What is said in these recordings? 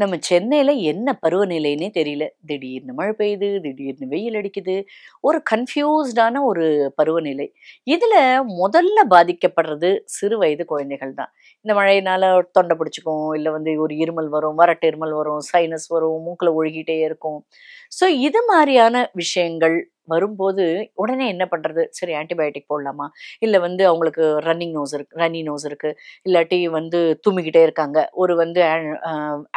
நம்ம சென்னையில் என்ன பருவநிலைன்னே தெரியல திடீர்னு மழை பெய்யுது திடீர்னு வெயில் அடிக்குது ஒரு கன்ஃபியூஸ்டான ஒரு பருவநிலை இதில் முதல்ல பாதிக்கப்படுறது சிறு வயது குழந்தைகள் தான் இந்த மழையினால் தொண்டை பிடிச்சிக்கும் இல்லை வந்து ஒரு இருமல் வரும் வரட்டு இருமல் வரும் சைனஸ் வரும் மூக்கில் ஒழுகிட்டே இருக்கும் ஸோ இது மாதிரியான விஷயங்கள் வரும்போது உடனே என்ன பண்ணுறது சரி ஆன்டிபயோட்டிக் போடலாமா இல்லை வந்து அவங்களுக்கு ரன்னிங் நோஸ் இருக்கு ரன்னிங் நோஸ் இருக்குது இல்லாட்டி வந்து தூமிக்கிட்டே இருக்காங்க ஒரு வந்து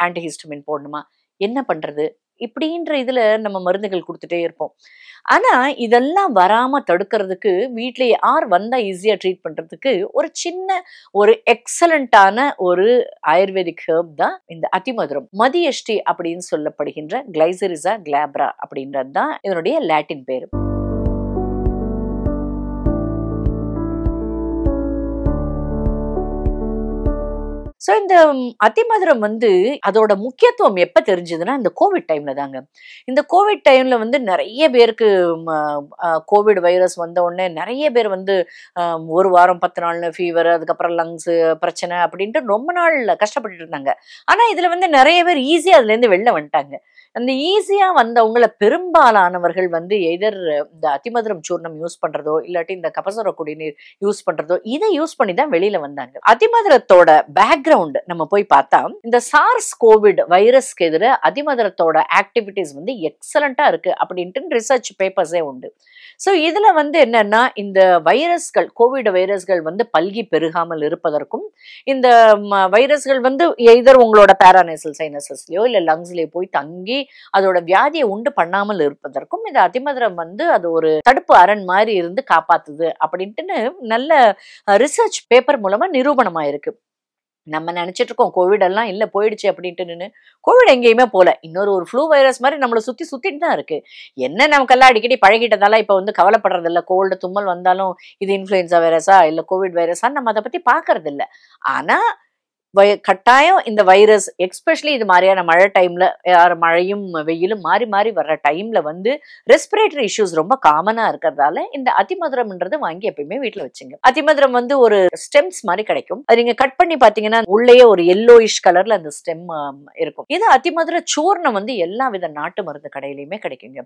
ஆன்டிஹிஸ்டமின் போடணுமா என்ன பண்ணுறது இப்படின்ற இதுல நம்ம மருந்துகள் கொடுத்துட்டே இருப்போம் ஆனா இதெல்லாம் வராம தடுக்கிறதுக்கு வீட்லயே யார் வந்தா ஈஸியா ட்ரீட் பண்றதுக்கு ஒரு சின்ன ஒரு எக்ஸலண்டான ஒரு ஆயுர்வேதிக் ஹேர்ப் தான் இந்த அதிமதுரம் மதியஷ்டி அப்படின்னு சொல்லப்படுகின்ற கிளைசரிசா கிளாப்ரா அப்படின்றது தான் இதனுடைய லாட்டின் பேரு ஸோ இந்த அத்திமதுரம் வந்து அதோட முக்கியத்துவம் எப்போ தெரிஞ்சதுன்னா இந்த கோவிட் டைமில் தாங்க இந்த கோவிட் டைமில் வந்து நிறைய பேருக்கு கோவிட் வைரஸ் வந்த உடனே நிறைய பேர் வந்து ஒரு வாரம் பத்து நாள்னு ஃபீவர் அதுக்கப்புறம் லங்ஸு பிரச்சனை அப்படின்ட்டு ரொம்ப நாள் கஷ்டப்பட்டு இருந்தாங்க ஆனால் இதில் வந்து நிறைய பேர் ஈஸியாக அதுலேருந்து வெளில வந்துட்டாங்க அந்த ஈஸியா வந்தவங்களை பெரும்பாலானவர்கள் வந்து எதர் இந்த அதிமதுரம் சூர்ணம் யூஸ் பண்றதோ இல்லாட்டி இந்த கபசர குடிநீர் யூஸ் பண்றதோ இதை யூஸ் பண்ணி தான் வெளியில வந்தாங்க அதிமதுரத்தோட பேக்ரவுண்ட் நம்ம போய் பார்த்தா இந்த சார்ஸ் கோவிட் வைரஸ்க்கு எதிர அதிமதுரத்தோட ஆக்டிவிட்டிஸ் வந்து எக்ஸலண்டா இருக்கு அப்படின்ட்டு ரிசர்ச் பேப்பர்ஸே உண்டு ஸோ இதுல வந்து என்னன்னா இந்த வைரஸ்கள் கோவிட் வைரஸ்கள் வந்து பல்கி பெருகாமல் இருப்பதற்கும் இந்த வைரஸ்கள் வந்து எதர் உங்களோட பேரானைசல் சைனசஸ்லயோ இல்லை லங்ஸ்லயோ போய் தங்கி அதோட வியாதியை உண்டு பண்ணாமல் இருப்பதற்கும் இந்த அதிமதுரம் வந்து அது ஒரு தடுப்பு அரண் மாதிரி இருந்து காப்பாத்துது அப்படின்ட்டுன்னு நல்ல ரிசர்ச் பேப்பர் மூலமா ஆயிருக்கு நம்ம நினைச்சிட்டு இருக்கோம் கோவிட் எல்லாம் இல்லை போயிடுச்சு நின்று கோவிட் எங்கேயுமே போல இன்னொரு ஒரு ஃப்ளூ வைரஸ் மாதிரி நம்மளை சுற்றி சுற்றிட்டு தான் இருக்கு என்ன நமக்கெல்லாம் அடிக்கடி பழகிட்டதால இப்போ வந்து கவலைப்படுறது இல்லை கோல்டு தும்மல் வந்தாலும் இது இன்ஃப்ளூயன்சா வைரஸா இல்லை கோவிட் வைரஸா நம்ம அதை பற்றி இல்லை ஆனால் கட்டாயம் இந்த வைரஸ் எக்ஸ்பெஷலி இது மாதிரியான மழை டைம்ல மழையும் வெயிலும் மாறி மாறி வர்ற டைம்ல வந்து ரெஸ்பிரேட்டரி இஷ்யூஸ் ரொம்ப காமனா இருக்கிறதால இந்த அதிமதுரம்ன்றது வாங்கி எப்பயுமே வீட்டுல வச்சுங்க அதிமதுரம் வந்து ஒரு ஸ்டெம்ஸ் மாதிரி கிடைக்கும் அது நீங்க கட் பண்ணி பாத்தீங்கன்னா உள்ளேயே ஒரு எல்லோயிஷ் கலர்ல அந்த ஸ்டெம் இருக்கும் இது அதிமதுர சூர்ணம் வந்து எல்லா வித நாட்டு மருந்து கடையிலையுமே கிடைக்குங்க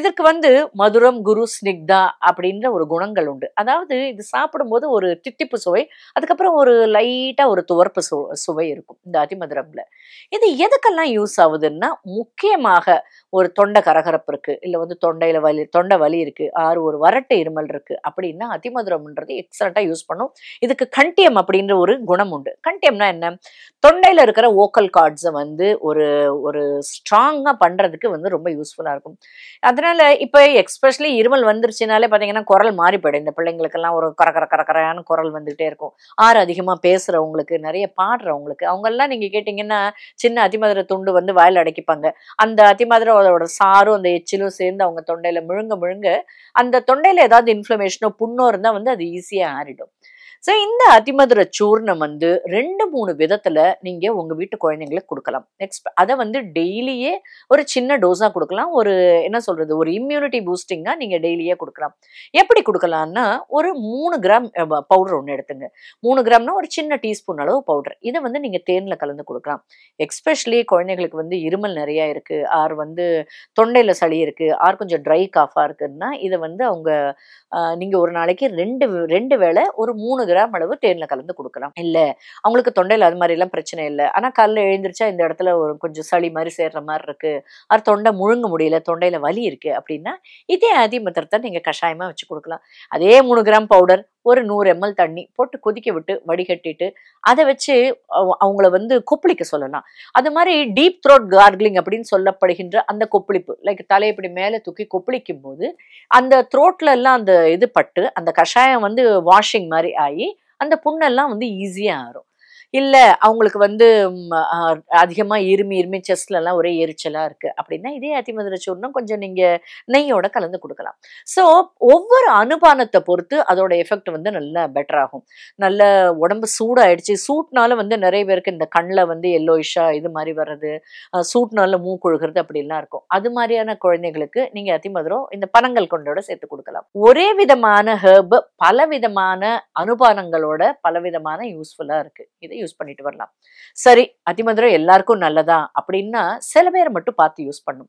இதற்கு வந்து மதுரம் குரு ஸ்னிக்தா அப்படின்ற ஒரு குணங்கள் உண்டு அதாவது இது சாப்பிடும்போது ஒரு தித்திப்பு சுவை அதுக்கப்புறம் ஒரு லைட்டா ஒரு துவர்ப்பு சுவை சுவை இருக்கும் இந்த அதிமதுரம்ல இது எதுக்கெல்லாம் யூஸ் ஆகுதுன்னா முக்கியமாக ஒரு தொண்டை கரகரப்பு இருக்கு இல்லை வந்து தொண்டையில வலி தொண்டை வலி இருக்கு ஆறு ஒரு வரட்டு இருமல் இருக்கு அப்படின்னா அதிமதுரம்ன்றது எக்ஸலண்டா யூஸ் பண்ணும் இதுக்கு கண்டியம் அப்படின்ற ஒரு குணம் உண்டு கண்டியம்னா என்ன தொண்டையில இருக்கிற ஓக்கல் கார்ட்ஸை வந்து ஒரு ஒரு ஸ்ட்ராங்கா பண்றதுக்கு வந்து ரொம்ப யூஸ்ஃபுல்லா இருக்கும் அதனால இப்போ எக்ஸ்பெஷலி இருமல் வந்துருச்சுனாலே பார்த்தீங்கன்னா குரல் மாறி போயிடும் இந்த பிள்ளைங்களுக்கெல்லாம் ஒரு கரகர கரகரான குரல் வந்துகிட்டே இருக்கும் ஆறு அதிகமாக பேசுறவங்களுக்கு நிறைய பாட அவங்க எல்லாம் நீங்க கேட்டீங்கன்னா சின்ன அதிமதுரை துண்டு வந்து வாயில் அடைக்கிப்பாங்க அந்த அதிமதுரோட சாரும் அந்த எச்சிலும் சேர்ந்து அவங்க தொண்டையில முழுங்க முழுங்க அந்த தொண்டையில ஏதாவது இன்ஃப்ளமேஷனோ புண்ணோ இருந்தா வந்து அது ஈஸியா ஆறிடும் ஸோ இந்த அதிமதுர சூர்ணம் வந்து ரெண்டு மூணு விதத்தில் நீங்கள் உங்கள் வீட்டு குழந்தைங்களுக்கு கொடுக்கலாம் நெக்ஸ்ட் அதை வந்து டெய்லியே ஒரு சின்ன டோஸாக கொடுக்கலாம் ஒரு என்ன சொல்கிறது ஒரு இம்யூனிட்டி பூஸ்டிங்காக நீங்கள் டெய்லியே கொடுக்கலாம் எப்படி கொடுக்கலாம்னா ஒரு மூணு கிராம் பவுடர் ஒன்று எடுத்துங்க மூணு கிராம்னா ஒரு சின்ன டீஸ்பூன் அளவு பவுடர் இதை வந்து நீங்கள் தேனில் கலந்து கொடுக்கலாம் எக்ஸ்பெஷலி குழந்தைங்களுக்கு வந்து இருமல் நிறையா இருக்குது ஆர் வந்து தொண்டையில் சளி இருக்குது ஆர் கொஞ்சம் ட்ரை காஃபாக இருக்குதுன்னா இதை வந்து அவங்க நீங்கள் ஒரு நாளைக்கு ரெண்டு ரெண்டு வேளை ஒரு மூணு கிராம் அளவு தேனில் கலந்து கொடுக்கலாம் இல்லை அவங்களுக்கு தொண்டையில் அது மாதிரிலாம் பிரச்சனை இல்லை ஆனால் காலைல எழுந்திரிச்சா இந்த இடத்துல ஒரு கொஞ்சம் சளி மாதிரி சேர்ற மாதிரி இருக்கு அது தொண்டை முழுங்க முடியல தொண்டையில் வலி இருக்கு அப்படின்னா இதே அதிமுத்திரத்தை நீங்கள் கஷாயமாக வச்சு கொடுக்கலாம் அதே மூணு கிராம் பவுடர் ஒரு நூறு எம்எல் தண்ணி போட்டு கொதிக்க விட்டு வடிகட்டிட்டு அதை வச்சு அவங்கள வந்து கொப்பளிக்க சொல்லலாம் அது மாதிரி டீப் த்ரோட் கார்கிளிங் அப்படின்னு சொல்லப்படுகின்ற அந்த கொப்பளிப்பு லைக் தலையை இப்படி மேலே தூக்கி கொப்பளிக்கும் போது அந்த த்ரோட்ல எல்லாம் அந்த இது பட்டு அந்த கஷாயம் வந்து வாஷிங் மாதிரி ஆகி அந்த புண்ணெல்லாம் வந்து ஈஸியாக ஆறும் இல்லை அவங்களுக்கு வந்து அதிகமாக இருமி இருமி செஸ்ட்ல ஒரே எரிச்சலாக இருக்குது அப்படின்னா இதே அதிமதுரை சூர்ணம் கொஞ்சம் நீங்கள் நெய்யோட கலந்து கொடுக்கலாம் ஸோ ஒவ்வொரு அனுபானத்தை பொறுத்து அதோட எஃபெக்ட் வந்து நல்லா பெட்டர் ஆகும் நல்ல உடம்பு சூடாயிடுச்சு சூட்னால வந்து நிறைய பேருக்கு இந்த கண்ணில் வந்து எல்லோயிஷாக இது மாதிரி வர்றது சூட்னால மூ கொழுகிறது அப்படிலாம் இருக்கும் அது மாதிரியான குழந்தைகளுக்கு நீங்கள் அதிமதுரம் இந்த பணங்கள் கொண்டோட சேர்த்து கொடுக்கலாம் ஒரே விதமான ஹேர்பு பல விதமான அனுபானங்களோட பல விதமான இருக்குது இதை யூஸ் பண்ணிட்டு வரலாம் சரி அதிமதுரம் எல்லாருக்கும் நல்லதா அப்படின்னா சில பேர் மட்டும் பார்த்து யூஸ் பண்ணும்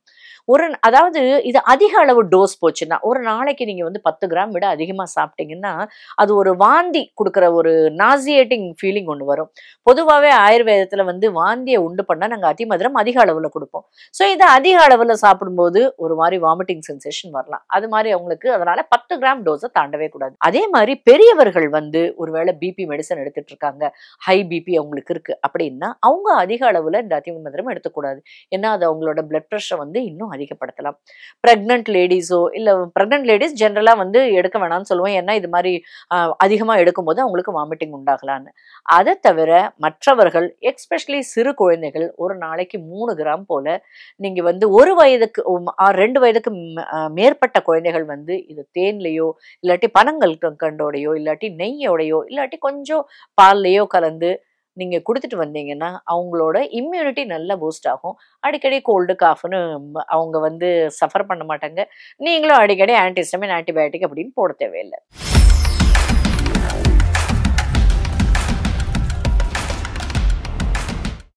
ஒரு அதாவது இது அதிக அளவு டோஸ் போச்சுன்னா ஒரு நாளைக்கு நீங்கள் வந்து பத்து கிராம் விட அதிகமாக சாப்பிட்டீங்கன்னா அது ஒரு வாந்தி கொடுக்குற ஒரு நாசியேட்டிங் ஃபீலிங் ஒன்று வரும் பொதுவாகவே ஆயுர்வேதத்தில் வந்து வாந்தியை உண்டு பண்ணால் நாங்கள் அதிமதுரம் அதிக அளவில் கொடுப்போம் ஸோ இதை அதிக அளவில் சாப்பிடும்போது ஒரு மாதிரி வாமிட்டிங் சென்சேஷன் வரலாம் அது மாதிரி அவங்களுக்கு அதனால பத்து கிராம் டோஸை தாண்டவே கூடாது அதே மாதிரி பெரியவர்கள் வந்து ஒருவேளை பிபி மெடிசன் எடுத்துட்டு இருக்காங்க ஹை பிபி பிபி அவங்களுக்கு இருக்குது அப்படின்னா அவங்க அதிக அளவில் இந்த அதிக மந்திரம் எடுத்துக்கூடாது ஏன்னா அது அவங்களோட பிளட் ப்ரெஷரை வந்து இன்னும் அதிகப்படுத்தலாம் ப்ரெக்னென்ட் லேடிஸோ இல்லை ப்ரெக்னென்ட் லேடிஸ் ஜென்ரலாக வந்து எடுக்க வேணாம்னு சொல்லுவோம் ஏன்னா இது மாதிரி அதிகமாக எடுக்கும்போது அவங்களுக்கு வாமிட்டிங் உண்டாகலான்னு அதை தவிர மற்றவர்கள் எக்ஸ்பெஷலி சிறு குழந்தைகள் ஒரு நாளைக்கு மூணு கிராம் போல் நீங்கள் வந்து ஒரு வயதுக்கு ரெண்டு வயதுக்கு மேற்பட்ட குழந்தைகள் வந்து இது தேன்லேயோ இல்லாட்டி பனங்கள் கண்டோடையோ இல்லாட்டி நெய்யோடையோ இல்லாட்டி கொஞ்சம் பால்லையோ கலந்து நீங்கள் கொடுத்துட்டு வந்தீங்கன்னா அவங்களோட இம்யூனிட்டி நல்லா பூஸ்ட் ஆகும் அடிக்கடி கோல்டு காஃப்னு அவங்க வந்து சஃபர் பண்ண மாட்டாங்க நீங்களும் அடிக்கடி ஆன்டிஸ்டமின் ஆன்டிபயோட்டிக் அப்படின்னு போட தேவையில்லை